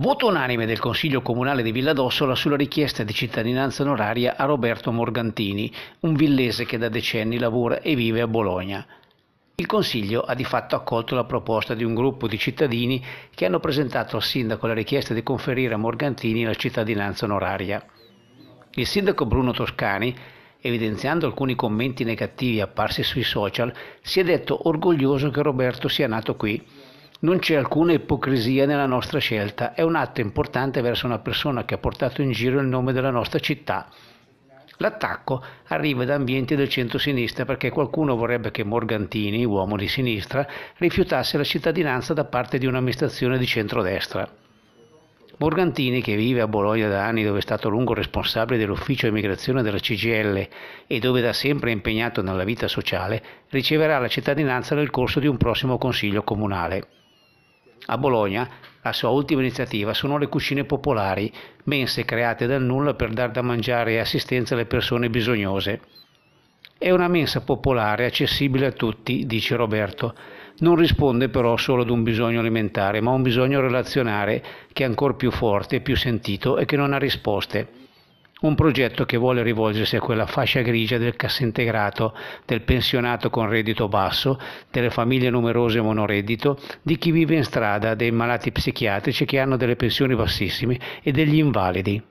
Voto unanime del Consiglio Comunale di Villa d'Ossola sulla richiesta di cittadinanza onoraria a Roberto Morgantini, un villese che da decenni lavora e vive a Bologna. Il Consiglio ha di fatto accolto la proposta di un gruppo di cittadini che hanno presentato al Sindaco la richiesta di conferire a Morgantini la cittadinanza onoraria. Il Sindaco Bruno Toscani, evidenziando alcuni commenti negativi apparsi sui social, si è detto orgoglioso che Roberto sia nato qui non c'è alcuna ipocrisia nella nostra scelta, è un atto importante verso una persona che ha portato in giro il nome della nostra città. L'attacco arriva da ambienti del centro-sinistra perché qualcuno vorrebbe che Morgantini, uomo di sinistra, rifiutasse la cittadinanza da parte di un'amministrazione di centrodestra. Morgantini, che vive a Bologna da anni, dove è stato a lungo responsabile dell'ufficio immigrazione della CGL e dove da sempre è impegnato nella vita sociale, riceverà la cittadinanza nel corso di un prossimo consiglio comunale. A Bologna la sua ultima iniziativa sono le cucine popolari, mense create dal nulla per dar da mangiare e assistenza alle persone bisognose. È una mensa popolare accessibile a tutti, dice Roberto. Non risponde però solo ad un bisogno alimentare, ma a un bisogno relazionale che è ancora più forte, più sentito e che non ha risposte un progetto che vuole rivolgersi a quella fascia grigia del cassintegrato, del pensionato con reddito basso, delle famiglie numerose monoreddito, di chi vive in strada, dei malati psichiatrici che hanno delle pensioni bassissime e degli invalidi.